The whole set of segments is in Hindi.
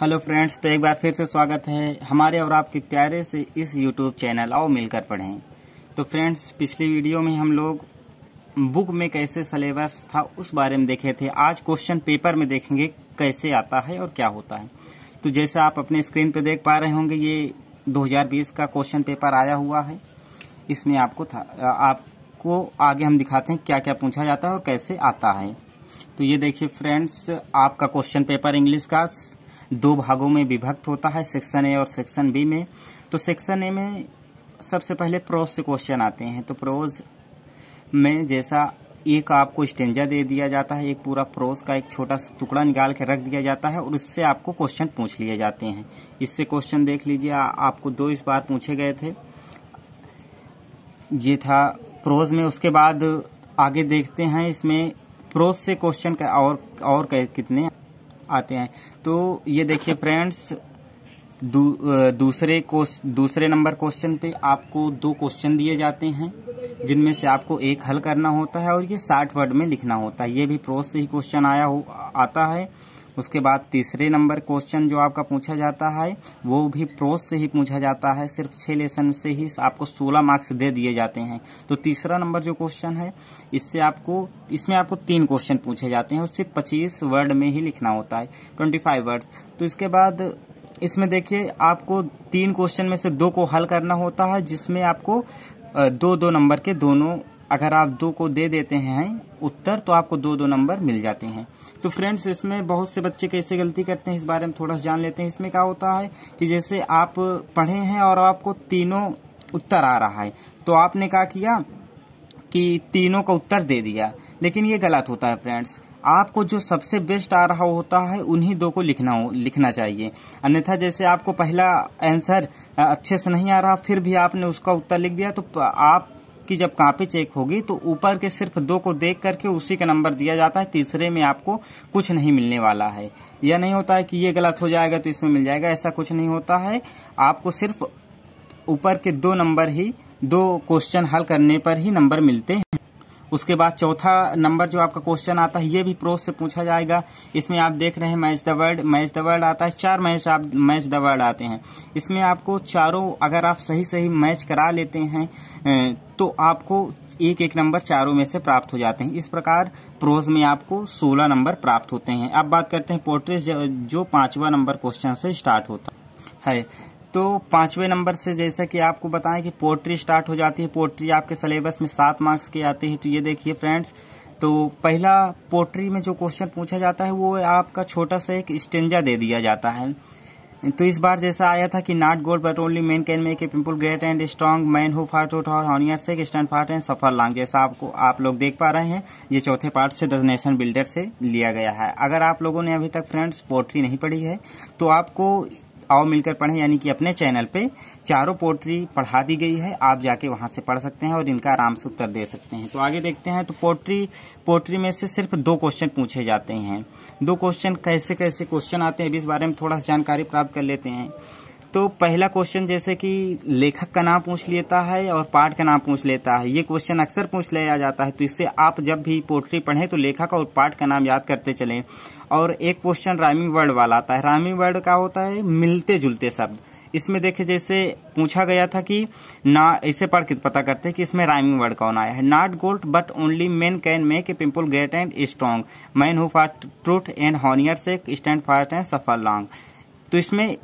हेलो फ्रेंड्स तो एक बार फिर से स्वागत है हमारे और आपके प्यारे से इस यूट्यूब चैनल आओ मिलकर पढ़ें तो फ्रेंड्स पिछली वीडियो में हम लोग बुक में कैसे सलेबस था उस बारे में देखे थे आज क्वेश्चन पेपर में देखेंगे कैसे आता है और क्या होता है तो जैसा आप अपने स्क्रीन पर देख पा रहे होंगे ये दो का क्वेश्चन पेपर आया हुआ है इसमें आपको था आपको आगे हम दिखाते हैं क्या क्या पूछा जाता है और कैसे आता है तो ये देखिए फ्रेंड्स आपका क्वेश्चन पेपर इंग्लिश का दो भागों में विभक्त होता है सेक्शन ए और सेक्शन बी में तो सेक्शन ए में सबसे पहले प्रोज से क्वेश्चन आते हैं तो प्रोज में जैसा एक आपको स्टेंजा दे दिया जाता है एक पूरा प्रोज का एक छोटा सा टुकड़ा निकाल के रख दिया जाता है और इससे आपको क्वेश्चन पूछ लिए जाते हैं इससे क्वेश्चन देख लीजिए आपको दो इस बार पूछे गए थे ये था प्रोज में उसके बाद आगे देखते हैं इसमें प्रोज से क्वेश्चन और और कितने आते हैं तो ये देखिए फ्रेंड्स दू, दूसरे दूसरे नंबर क्वेश्चन पे आपको दो क्वेश्चन दिए जाते हैं जिनमें से आपको एक हल करना होता है और ये साठ वर्ड में लिखना होता है ये भी प्रोस से ही क्वेश्चन आया हो आता है उसके बाद तीसरे नंबर क्वेश्चन जो आपका पूछा जाता है वो भी प्रोस से ही पूछा जाता है सिर्फ छह लेसन से ही आपको सोलह मार्क्स दे दिए जाते हैं तो तीसरा नंबर जो क्वेश्चन है इससे आपको इसमें आपको तीन क्वेश्चन पूछे जाते हैं सिर्फ पच्चीस वर्ड में ही लिखना होता है ट्वेंटी फाइव वर्ड तो इसके बाद इसमें देखिए आपको तीन क्वेश्चन में से दो को हल करना होता है जिसमें आपको दो दो नंबर के दोनों अगर आप दो को दे देते हैं उत्तर तो आपको दो दो नंबर मिल जाते हैं तो फ्रेंड्स इसमें बहुत से बच्चे कैसे गलती करते हैं इस बारे में थोड़ा सा जान लेते हैं इसमें क्या होता है कि जैसे आप पढ़े हैं और आपको तीनों उत्तर आ रहा है तो आपने क्या किया कि तीनों का उत्तर दे दिया लेकिन ये गलत होता है फ्रेंड्स आपको जो सबसे बेस्ट आ रहा होता है उन्हीं दो को लिखना हो लिखना चाहिए अन्यथा जैसे आपको पहला आंसर अच्छे से नहीं आ रहा फिर भी आपने उसका उत्तर लिख दिया तो आप कि जब कापी चेक होगी तो ऊपर के सिर्फ दो को देख करके उसी का नंबर दिया जाता है तीसरे में आपको कुछ नहीं मिलने वाला है यह नहीं होता है कि ये गलत हो जाएगा तो इसमें मिल जाएगा ऐसा कुछ नहीं होता है आपको सिर्फ ऊपर के दो नंबर ही दो क्वेश्चन हल करने पर ही नंबर मिलते हैं उसके बाद चौथा नंबर जो आपका क्वेश्चन आता है ये भी प्रोस से पूछा जाएगा इसमें आप देख रहे हैं match the word match the word आता है चार मैच आप मैच द वर्ड आते हैं इसमें आपको चारों अगर आप सही सही मैच करा लेते हैं तो आपको एक एक नंबर चारों में से प्राप्त हो जाते हैं इस प्रकार प्रोज में आपको 16 नंबर प्राप्त होते हैं अब बात करते हैं पोर्ट्रेट जो पांचवा नंबर क्वेश्चन से स्टार्ट होता है तो पांचवे नंबर से जैसा कि आपको बताएं कि पोर्ट्री स्टार्ट हो जाती है पोर्ट्री आपके सिलेबस में सात मार्क्स के आते हैं तो ये देखिए फ्रेंड्स तो पहला पोर्ट्री में जो क्वेश्चन पूछा जाता है वो आपका छोटा सा एक स्टेंजा दे दिया जाता है तो इस बार जैसा आया था कि not gold but only man can make a pimple great and strong man who fought out और हॉनियर से स्टैंड फाट एंड सफर लांग जैसा आपको आप लोग देख पा रहे हैं ये चौथे पार्ट से द नेशन बिल्डर से लिया गया है अगर आप लोगों ने अभी तक फ्रेंड्स पोट्री नहीं पढ़ी है तो आपको आओ मिलकर पढ़ें यानी कि अपने चैनल पे चारों पोट्री पढ़ा दी गई है आप जाके वहां से पढ़ सकते हैं और इनका आराम से उत्तर दे सकते हैं तो आगे देखते हैं तो पोट्री पोट्री में से सिर्फ दो क्वेश्चन पूछे जाते हैं दो क्वेश्चन कैसे कैसे क्वेश्चन आते हैं इस बारे में थोड़ा सा जानकारी प्राप्त कर लेते हैं तो पहला क्वेश्चन जैसे कि लेखक का नाम पूछ लेता है और पाठ का नाम पूछ लेता है ये क्वेश्चन अक्सर पूछ लिया जाता है तो इससे आप जब भी पोट्री पढ़ें तो लेखक और पाठ का नाम याद करते चलें और एक क्वेश्चन राइमिंग वर्ड वाला आता है राइमिंग वर्ड का होता है मिलते जुलते शब्द इसमें देखे जैसे पूछा गया था कि ना इसे पढ़ के पता करते हैं कि इसमें राइमिंग वर्ड कौन आया है not gold but only man can make a pimple great and strong man who for truth and honour से stand for and suffer long तो इसमें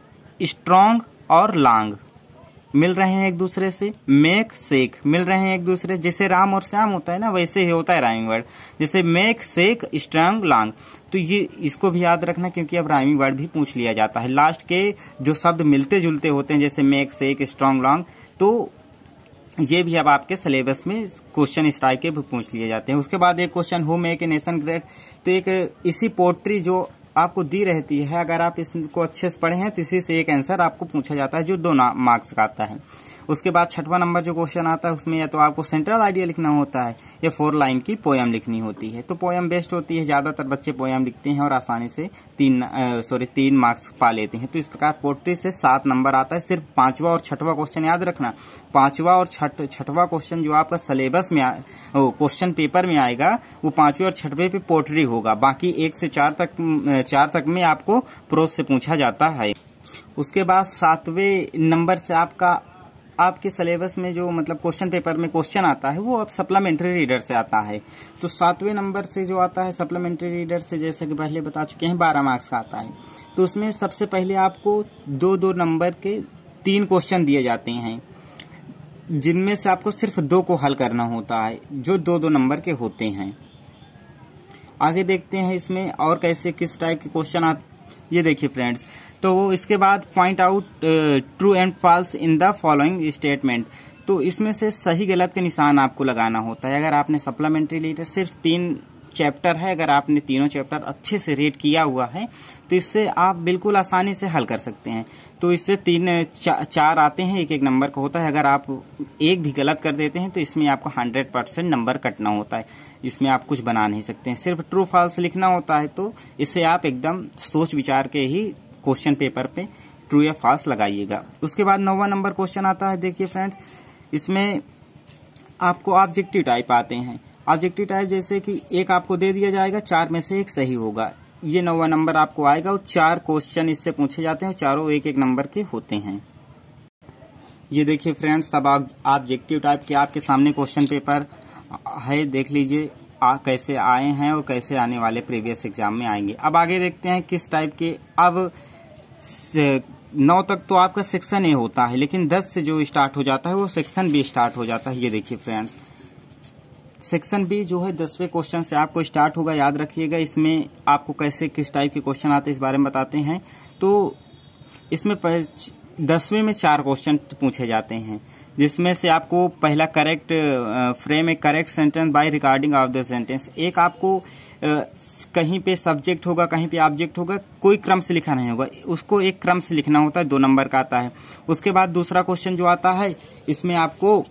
स्ट्रोंग और लांग मिल रहे हैं एक दूसरे से मेक सेक मिल रहे हैं एक दूसरे जैसे राम और श्याम होता है ना वैसे ही होता है राइमिंग वर्ड जैसे मेक सेक स्ट्रांग लांग तो ये इसको भी याद रखना क्योंकि अब राइमिंग वर्ड भी पूछ लिया जाता है लास्ट के जो शब्द मिलते जुलते होते हैं जैसे मेक सेक स्ट्रांग लॉन्ग तो ये भी अब आपके सिलेबस में क्वेश्चन इस टाइप के भी पूछ लिए जाते हैं उसके बाद एक question who make a nation great तो एक इसी पोट्री जो आपको दी रहती है अगर आप इसको अच्छे से पढ़े हैं तो इसी से एक आंसर आपको पूछा जाता है जो दो मार्क्स का आता है उसके बाद छठवा नंबर जो क्वेश्चन आता है उसमें या तो आपको सेंट्रल आइडिया लिखना होता है या फोर लाइन की पोयम लिखनी होती है तो पोयम बेस्ट होती है ज़्यादातर बच्चे पोयम लिखते हैं और आसानी से तीन सॉरी तीन मार्क्स पा लेते हैं तो इस प्रकार पोट्री से सात नंबर आता है सिर्फ पांचवा और छठवा क्वेश्चन याद रखना पांचवा और छठवा क्वेश्चन जो आपका सिलेबस में क्वेश्चन पेपर में आएगा वो पांचवे और छठवे पे पोट्री होगा बाकी एक से चार तक चार तक में आपको प्रोस से पूछा जाता है उसके बाद सातवें नंबर से आपका आपके सिलेबस में जो मतलब क्वेश्चन पेपर में क्वेश्चन आता है वो अब सप्लीमेंट्री रीडर से आता है तो सातवें नंबर से जो आता है सप्लीमेंट्री रीडर से जैसे कि पहले बता चुके हैं बारह मार्क्स का आता है तो उसमें सबसे पहले आपको दो दो नंबर के तीन क्वेश्चन दिए जाते हैं जिनमें से आपको सिर्फ दो को हल करना होता है जो दो दो नंबर के होते हैं आगे देखते हैं इसमें और कैसे किस टाइप के क्वेश्चन आते ये देखिए फ्रेंड्स तो इसके बाद point out true and false in the following statement तो इसमें से सही गलत के निशान आपको लगाना होता है अगर आपने सप्लीमेंट्री लीटर सिर्फ तीन चैप्टर है अगर आपने तीनों चैप्टर अच्छे से रेड किया हुआ है तो इससे आप बिल्कुल आसानी से हल कर सकते हैं तो इससे तीन uh, चा, चार आते हैं एक एक नंबर का होता है अगर आप एक भी गलत कर देते हैं तो इसमें आपको हंड्रेड परसेंट नंबर कटना होता है इसमें आप कुछ बना नहीं सकते हैं सिर्फ ट्रू फॉल्स लिखना होता है तो इससे आप एकदम सोच विचार के ही क्वेश्चन पेपर पे ट्रू या फास्ट लगाइएगा उसके बाद नौवा नंबर क्वेश्चन आता है देखिए फ्रेंड्स इसमें आपको ऑब्जेक्टिव टाइप आते हैं ऑब्जेक्टिव टाइप जैसे कि एक आपको दे दिया जाएगा चार में से एक सही होगा ये नौवा नंबर आपको आएगा और चार क्वेश्चन इससे पूछे जाते हैं चारों एक एक नंबर के होते हैं ये देखिए फ्रेंड्स सब ऑब्जेक्टिव टाइप के आपके सामने क्वेश्चन पेपर है देख लीजिए आ, कैसे आए हैं और कैसे आने वाले प्रीवियस एग्जाम में आएंगे अब आगे देखते हैं किस टाइप के अब नौ तक तो आपका सेक्शन ए होता है लेकिन दस से जो स्टार्ट हो जाता है वो सेक्शन बी स्टार्ट हो जाता है ये देखिए फ्रेंड्स सेक्शन बी जो है दसवें क्वेश्चन से आपको स्टार्ट होगा याद रखिएगा इसमें आपको कैसे किस टाइप के क्वेश्चन आते हैं इस बारे में बताते हैं तो इसमें दसवें में चार क्वेश्चन पूछे जाते हैं जिसमें से आपको पहला करेक्ट फ्रेम एक correct sentence by regarding of the sentence एक आपको कहीं पे सब्जेक्ट होगा कहीं पे ऑब्जेक्ट होगा कोई क्रम से लिखा नहीं होगा उसको एक क्रम से लिखना होता है दो नंबर का आता है उसके बाद दूसरा क्वेश्चन जो आता है इसमें आपको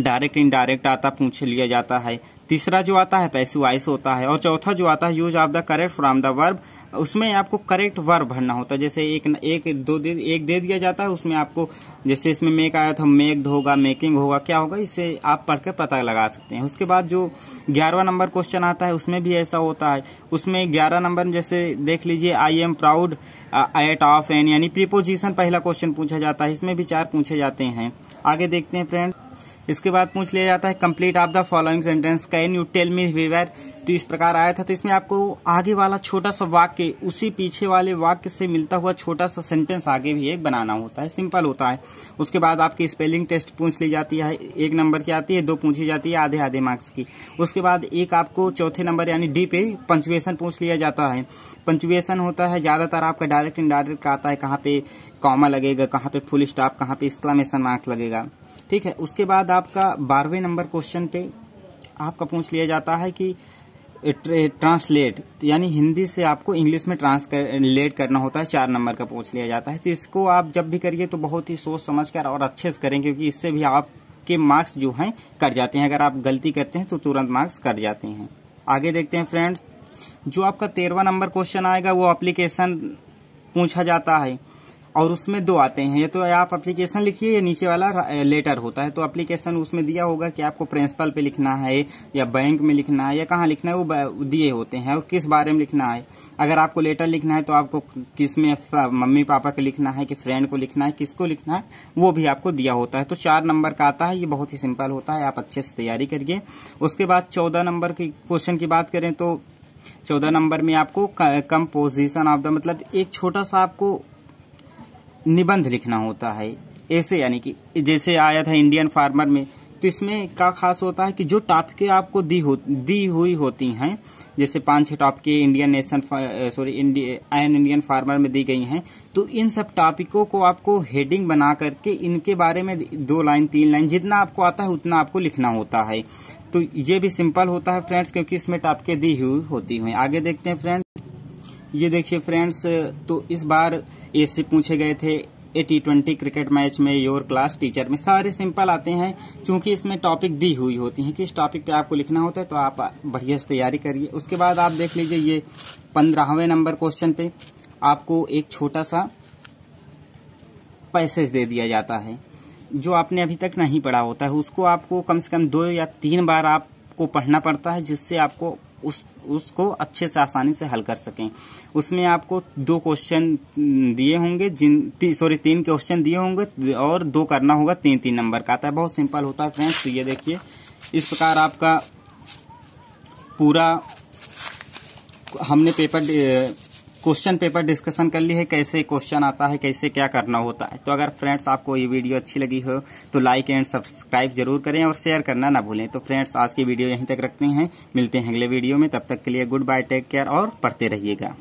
डायरेक्ट इनडायरेक्ट आता पूछ लिया जाता है तीसरा जो आता है पैसिव वाइस होता है और चौथा जो आता है use of the correct from the verb उसमें आपको करेक्ट वर्ब भरना होता है जैसे एक एक दो दे एक दे दिया जाता है उसमें आपको जैसे इसमें मेक आया था मेक होगा मेकिंग होगा क्या होगा इससे आप पढ़ कर पता लगा सकते हैं उसके बाद जो ग्यारहवा नंबर क्वेश्चन आता है उसमें भी ऐसा होता है उसमें ग्यारह नंबर जैसे देख लीजिए I am proud at of an यानी प्रीपोजिशन पहला क्वेश्चन पूछा जाता है इसमें भी चार पूछे जाते हैं आगे देखते हैं फ्रेंड इसके बाद पूछ लिया जाता है complete of the following sentence can you tell me whether तो इस प्रकार आया था तो इसमें आपको आगे वाला छोटा सा वाक्य उसी पीछे वाले वाक्य से मिलता हुआ छोटा सा सेंटेंस आगे भी एक बनाना होता है सिंपल होता है उसके बाद आपकी स्पेलिंग टेस्ट पूछ ली जाती है एक नंबर की आती है दो पूछी जाती है आधे आधे मार्क्स की उसके बाद एक आपको चौथे नंबर यानी डी पे पंचुएशन पूछ लिया जाता है पंचुएशन होता है ज्यादातर आपका डायरेक्ट इनडायरेक्ट आता है कहाँ पे कॉमा लगेगा कहाँ पे फुल स्टॉप कहाँ पे एक्सक्लामेशन मार्क्स लगेगा ठीक है उसके बाद आपका बारहवें नंबर क्वेश्चन पे आपका पूछ लिया जाता है कि ट्रांसलेट यानी हिंदी से आपको इंग्लिश में ट्रांसलेट करना होता है चार नंबर का पूछ लिया जाता है तो इसको आप जब भी करिए तो बहुत ही सोच समझ कर और अच्छे से करें क्योंकि इससे भी आपके मार्क्स जो हैं कट जाते हैं अगर आप गलती करते हैं तो तुरंत मार्क्स कट जाते हैं आगे देखते हैं फ्रेंड्स जो आपका तेरहवा नंबर क्वेश्चन आएगा वो अप्लीकेशन पूछा जाता है और उसमें दो आते हैं तो आप एप्लीकेशन लिखिए या नीचे वाला लेटर होता है तो एप्लीकेशन उसमें दिया होगा कि आपको प्रिंसिपल पे लिखना है या बैंक में लिखना है या कहाँ लिखना है वो दिए होते हैं और किस बारे में लिखना है अगर आपको लेटर लिखना है तो आपको किस में मम्मी पापा को लिखना है कि फ्रेंड को लिखना है किसको लिखना है वो भी आपको दिया होता है तो चार नंबर का आता है ये बहुत ही सिंपल होता है आप अच्छे से तैयारी करिए उसके बाद चौदह नंबर की क्वेश्चन की बात करें तो चौदह नंबर में आपको कम पोजिशन ऑफ द मतलब एक छोटा सा आपको निबंध लिखना होता है ऐसे यानी कि जैसे आया था इंडियन फार्मर में तो इसमें क्या खास होता है कि जो टॉपिके आपको दी हो दी हुई होती हैं जैसे पांच छह topic Indian nation sorry India an Indian farmer में दी गई हैं तो इन सब टॉपिकों को आपको हेडिंग बना करके इनके बारे में दो लाइन तीन लाइन जितना आपको आता है उतना आपको लिखना होता है तो ये भी सिंपल होता है फ्रेंड्स क्योंकि इसमें टॉपिके दी हुई होती हैं आगे देखते हैं फ्रेंड्स ये देखिए फ्रेंड्स तो इस बार ऐसे पूछे गए थे a T twenty cricket match में योर क्लास टीचर में सारे सिंपल आते हैं क्योंकि इसमें टॉपिक दी हुई होती है किस टॉपिक पे आपको लिखना होता है तो आप बढ़िया से तैयारी करिए उसके बाद आप देख लीजिए ये पंद्रहवें नंबर क्वेश्चन पे आपको एक छोटा सा पैसेज दे दिया जाता है जो आपने अभी तक नहीं पढ़ा होता है उसको आपको कम से कम दो या तीन बार आपको पढ़ना पड़ता है जिससे आपको उस उसको अच्छे से आसानी से हल कर सकें उसमें आपको दो क्वेश्चन हम्म, दिए होंगे जिन ती, सॉरी तीन क्वेश्चन दिए होंगे और दो करना होगा तीन तीन नंबर का आता तो है बहुत सिंपल होता है फ्रेंड्स तो ये देखिए इस प्रकार आपका पूरा हमने पेपर क्वेश्चन पेपर डिस्कशन कर ली है कैसे क्वेश्चन आता है कैसे क्या करना होता है तो अगर फ्रेंड्स आपको ये वीडियो अच्छी लगी हो तो लाइक एंड सब्सक्राइब जरूर करें और शेयर करना ना भूलें तो फ्रेंड्स आज की वीडियो यहीं तक रखते हैं मिलते हैं अगले वीडियो में तब तक के लिए गुड बाय टेक केयर और पढ़ते रहिएगा